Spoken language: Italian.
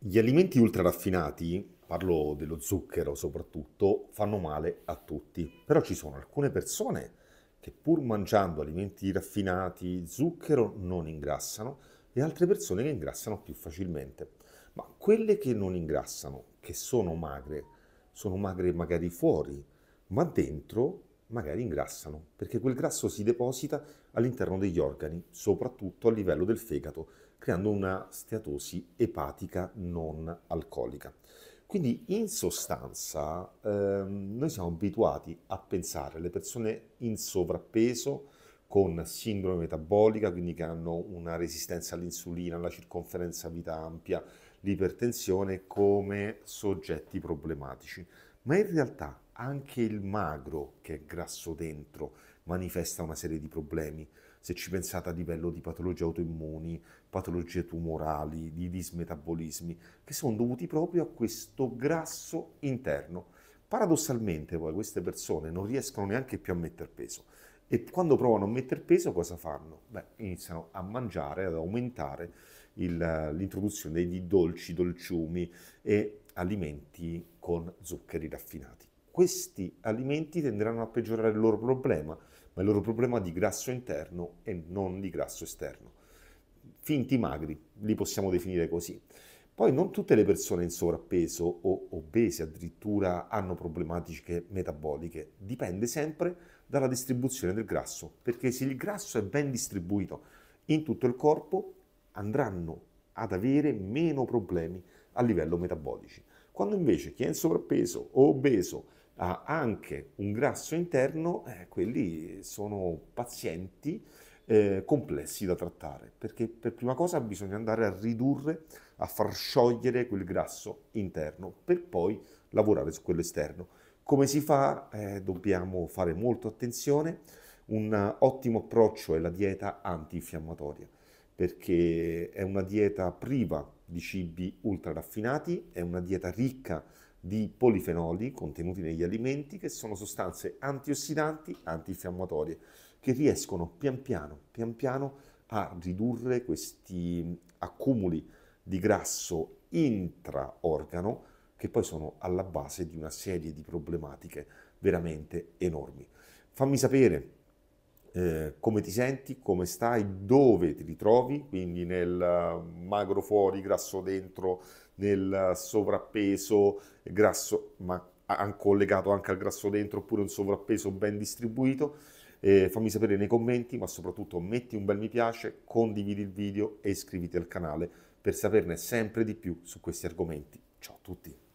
Gli alimenti ultra raffinati, parlo dello zucchero soprattutto, fanno male a tutti, però ci sono alcune persone che pur mangiando alimenti raffinati, zucchero, non ingrassano e altre persone che ingrassano più facilmente. Ma quelle che non ingrassano, che sono magre, sono magre magari fuori, ma dentro magari ingrassano, perché quel grasso si deposita all'interno degli organi, soprattutto a livello del fegato, creando una steatosi epatica non alcolica. Quindi in sostanza ehm, noi siamo abituati a pensare alle persone in sovrappeso con sindrome metabolica, quindi che hanno una resistenza all'insulina, alla circonferenza vita ampia, l'ipertensione come soggetti problematici ma in realtà anche il magro che è grasso dentro manifesta una serie di problemi. Se ci pensate a livello di patologie autoimmuni, patologie tumorali, di dismetabolismi, che sono dovuti proprio a questo grasso interno. Paradossalmente poi queste persone non riescono neanche più a mettere peso e quando provano a mettere peso cosa fanno? Beh, iniziano a mangiare, ad aumentare l'introduzione di dolci, dolciumi e alimenti con zuccheri raffinati. Questi alimenti tenderanno a peggiorare il loro problema, ma il loro problema di grasso interno e non di grasso esterno. Finti magri, li possiamo definire così. Poi non tutte le persone in sovrappeso o obese addirittura hanno problematiche metaboliche, dipende sempre dalla distribuzione del grasso, perché se il grasso è ben distribuito in tutto il corpo andranno ad avere meno problemi a livello metabolici. Quando invece chi è in sovrappeso o obeso ha anche un grasso interno, eh, quelli sono pazienti eh, complessi da trattare, perché per prima cosa bisogna andare a ridurre, a far sciogliere quel grasso interno, per poi lavorare su quello esterno. Come si fa? Eh, dobbiamo fare molto attenzione. Un ottimo approccio è la dieta antinfiammatoria perché è una dieta priva di cibi ultra raffinati, è una dieta ricca di polifenoli contenuti negli alimenti che sono sostanze antiossidanti, antinfiammatorie, che riescono pian piano, pian piano a ridurre questi accumuli di grasso intraorgano che poi sono alla base di una serie di problematiche veramente enormi. Fammi sapere eh, come ti senti, come stai, dove ti ritrovi, quindi nel eh, magro fuori, grasso dentro, nel eh, sovrappeso, grasso, ma collegato anche al grasso dentro oppure un sovrappeso ben distribuito. Eh, fammi sapere nei commenti, ma soprattutto metti un bel mi piace, condividi il video e iscriviti al canale per saperne sempre di più su questi argomenti. Ciao a tutti!